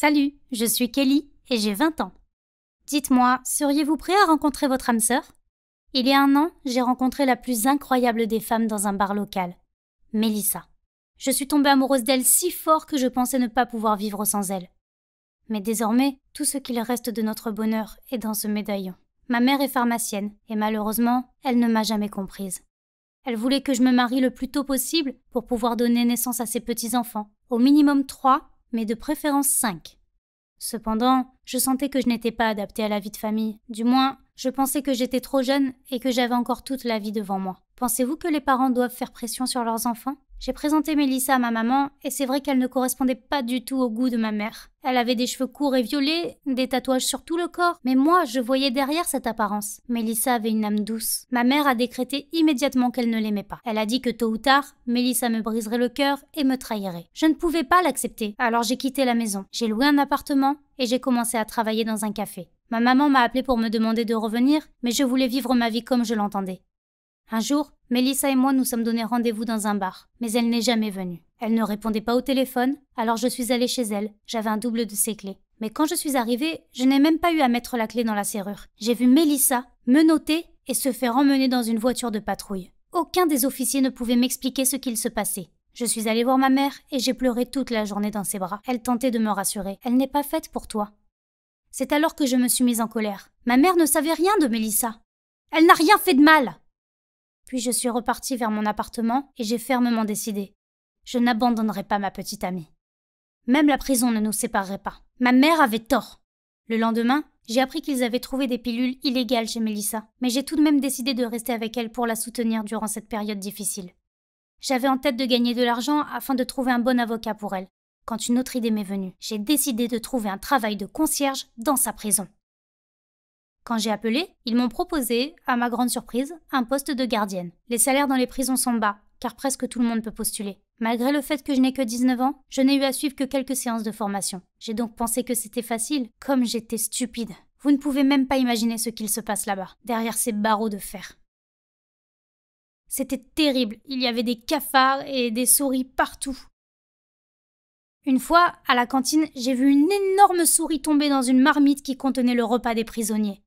Salut, je suis Kelly et j'ai 20 ans. Dites-moi, seriez-vous prêt à rencontrer votre âme sœur Il y a un an, j'ai rencontré la plus incroyable des femmes dans un bar local, Mélissa. Je suis tombée amoureuse d'elle si fort que je pensais ne pas pouvoir vivre sans elle. Mais désormais, tout ce qu'il reste de notre bonheur est dans ce médaillon. Ma mère est pharmacienne, et malheureusement, elle ne m'a jamais comprise. Elle voulait que je me marie le plus tôt possible pour pouvoir donner naissance à ses petits-enfants, au minimum trois, mais de préférence 5. Cependant, je sentais que je n'étais pas adaptée à la vie de famille. Du moins, je pensais que j'étais trop jeune et que j'avais encore toute la vie devant moi. Pensez-vous que les parents doivent faire pression sur leurs enfants j'ai présenté Mélissa à ma maman, et c'est vrai qu'elle ne correspondait pas du tout au goût de ma mère. Elle avait des cheveux courts et violets, des tatouages sur tout le corps, mais moi, je voyais derrière cette apparence. Mélissa avait une âme douce. Ma mère a décrété immédiatement qu'elle ne l'aimait pas. Elle a dit que tôt ou tard, Mélissa me briserait le cœur et me trahirait. Je ne pouvais pas l'accepter, alors j'ai quitté la maison. J'ai loué un appartement et j'ai commencé à travailler dans un café. Ma maman m'a appelé pour me demander de revenir, mais je voulais vivre ma vie comme je l'entendais. Un jour, Mélissa et moi nous sommes donnés rendez-vous dans un bar, mais elle n'est jamais venue. Elle ne répondait pas au téléphone, alors je suis allée chez elle, j'avais un double de ses clés. Mais quand je suis arrivée, je n'ai même pas eu à mettre la clé dans la serrure. J'ai vu Mélissa menotter et se faire emmener dans une voiture de patrouille. Aucun des officiers ne pouvait m'expliquer ce qu'il se passait. Je suis allée voir ma mère et j'ai pleuré toute la journée dans ses bras. Elle tentait de me rassurer. Elle n'est pas faite pour toi. C'est alors que je me suis mise en colère. Ma mère ne savait rien de Mélissa. Elle n'a rien fait de mal. Puis je suis reparti vers mon appartement et j'ai fermement décidé. Je n'abandonnerai pas ma petite amie. Même la prison ne nous séparerait pas. Ma mère avait tort. Le lendemain, j'ai appris qu'ils avaient trouvé des pilules illégales chez Mélissa, mais j'ai tout de même décidé de rester avec elle pour la soutenir durant cette période difficile. J'avais en tête de gagner de l'argent afin de trouver un bon avocat pour elle. Quand une autre idée m'est venue, j'ai décidé de trouver un travail de concierge dans sa prison. Quand j'ai appelé, ils m'ont proposé, à ma grande surprise, un poste de gardienne. Les salaires dans les prisons sont bas, car presque tout le monde peut postuler. Malgré le fait que je n'ai que 19 ans, je n'ai eu à suivre que quelques séances de formation. J'ai donc pensé que c'était facile, comme j'étais stupide. Vous ne pouvez même pas imaginer ce qu'il se passe là-bas, derrière ces barreaux de fer. C'était terrible, il y avait des cafards et des souris partout. Une fois, à la cantine, j'ai vu une énorme souris tomber dans une marmite qui contenait le repas des prisonniers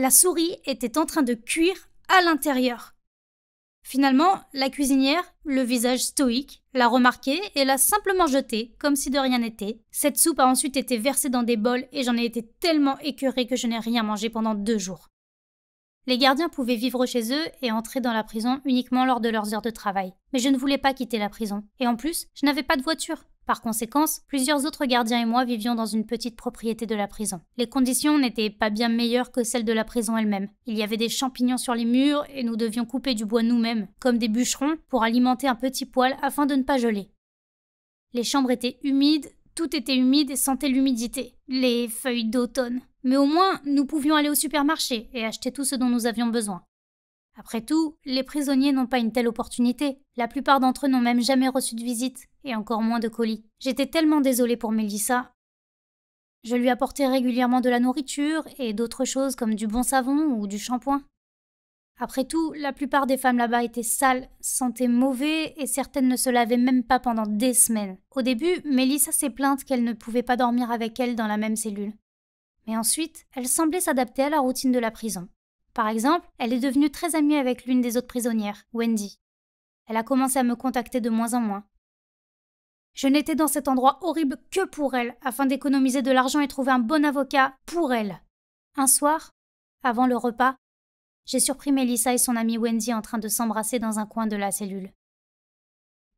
la souris était en train de cuire à l'intérieur. Finalement, la cuisinière, le visage stoïque, l'a remarqué et l'a simplement jetée, comme si de rien n'était. Cette soupe a ensuite été versée dans des bols et j'en ai été tellement écœurée que je n'ai rien mangé pendant deux jours. Les gardiens pouvaient vivre chez eux et entrer dans la prison uniquement lors de leurs heures de travail. Mais je ne voulais pas quitter la prison. Et en plus, je n'avais pas de voiture. Par conséquent, plusieurs autres gardiens et moi vivions dans une petite propriété de la prison. Les conditions n'étaient pas bien meilleures que celles de la prison elle-même. Il y avait des champignons sur les murs et nous devions couper du bois nous-mêmes, comme des bûcherons, pour alimenter un petit poêle afin de ne pas geler. Les chambres étaient humides, tout était humide et sentait l'humidité, les feuilles d'automne. Mais au moins, nous pouvions aller au supermarché et acheter tout ce dont nous avions besoin. Après tout, les prisonniers n'ont pas une telle opportunité. La plupart d'entre eux n'ont même jamais reçu de visite, et encore moins de colis. J'étais tellement désolée pour Mélissa. Je lui apportais régulièrement de la nourriture et d'autres choses comme du bon savon ou du shampoing. Après tout, la plupart des femmes là-bas étaient sales, sentaient mauvais et certaines ne se lavaient même pas pendant des semaines. Au début, Mélissa s'est plainte qu'elle ne pouvait pas dormir avec elle dans la même cellule. Mais ensuite, elle semblait s'adapter à la routine de la prison. Par exemple, elle est devenue très amie avec l'une des autres prisonnières, Wendy. Elle a commencé à me contacter de moins en moins. Je n'étais dans cet endroit horrible que pour elle, afin d'économiser de l'argent et trouver un bon avocat pour elle. Un soir, avant le repas, j'ai surpris Melissa et son amie Wendy en train de s'embrasser dans un coin de la cellule.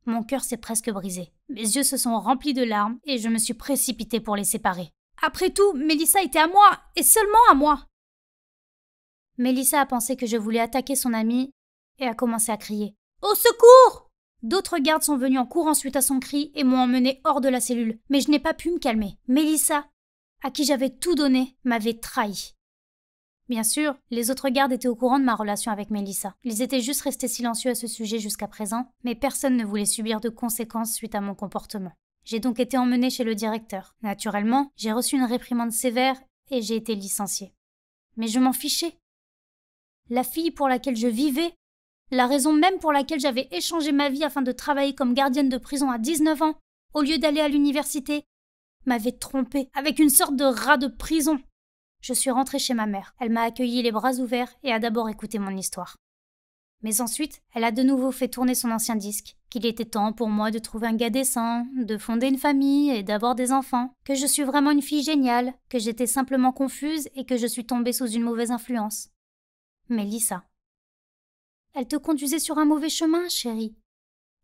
Mon cœur s'est presque brisé. Mes yeux se sont remplis de larmes et je me suis précipitée pour les séparer. Après tout, Mélissa était à moi, et seulement à moi. Mélissa a pensé que je voulais attaquer son amie et a commencé à crier. Au secours D'autres gardes sont venus en courant suite à son cri et m'ont emmené hors de la cellule, mais je n'ai pas pu me calmer. Mélissa, à qui j'avais tout donné, m'avait trahi. Bien sûr, les autres gardes étaient au courant de ma relation avec Mélissa. Ils étaient juste restés silencieux à ce sujet jusqu'à présent, mais personne ne voulait subir de conséquences suite à mon comportement. J'ai donc été emmenée chez le directeur. Naturellement, j'ai reçu une réprimande sévère et j'ai été licenciée. Mais je m'en fichais la fille pour laquelle je vivais, la raison même pour laquelle j'avais échangé ma vie afin de travailler comme gardienne de prison à 19 ans, au lieu d'aller à l'université, m'avait trompée avec une sorte de rat de prison. Je suis rentrée chez ma mère. Elle m'a accueillie les bras ouverts et a d'abord écouté mon histoire. Mais ensuite, elle a de nouveau fait tourner son ancien disque, qu'il était temps pour moi de trouver un gars décent, de fonder une famille et d'avoir des enfants, que je suis vraiment une fille géniale, que j'étais simplement confuse et que je suis tombée sous une mauvaise influence. Mélissa. Elle te conduisait sur un mauvais chemin, chérie.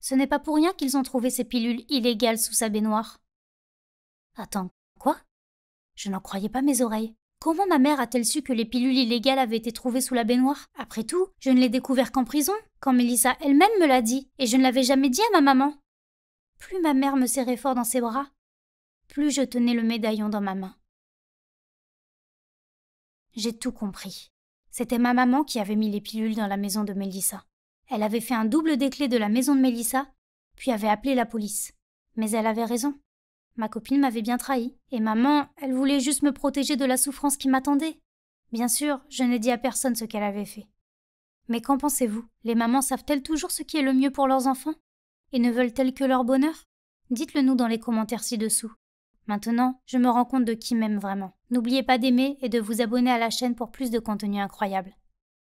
Ce n'est pas pour rien qu'ils ont trouvé ces pilules illégales sous sa baignoire. Attends, quoi Je n'en croyais pas mes oreilles. Comment ma mère a-t-elle su que les pilules illégales avaient été trouvées sous la baignoire Après tout, je ne l'ai découvert qu'en prison, quand Mélissa elle-même me l'a dit, et je ne l'avais jamais dit à ma maman. Plus ma mère me serrait fort dans ses bras, plus je tenais le médaillon dans ma main. J'ai tout compris. C'était ma maman qui avait mis les pilules dans la maison de Mélissa. Elle avait fait un double déclé de la maison de Mélissa, puis avait appelé la police. Mais elle avait raison. Ma copine m'avait bien trahi, et maman, elle voulait juste me protéger de la souffrance qui m'attendait. Bien sûr, je n'ai dit à personne ce qu'elle avait fait. Mais qu'en pensez-vous Les mamans savent-elles toujours ce qui est le mieux pour leurs enfants Et ne veulent-elles que leur bonheur Dites-le nous dans les commentaires ci-dessous. Maintenant, je me rends compte de qui m'aime vraiment. N'oubliez pas d'aimer et de vous abonner à la chaîne pour plus de contenu incroyable.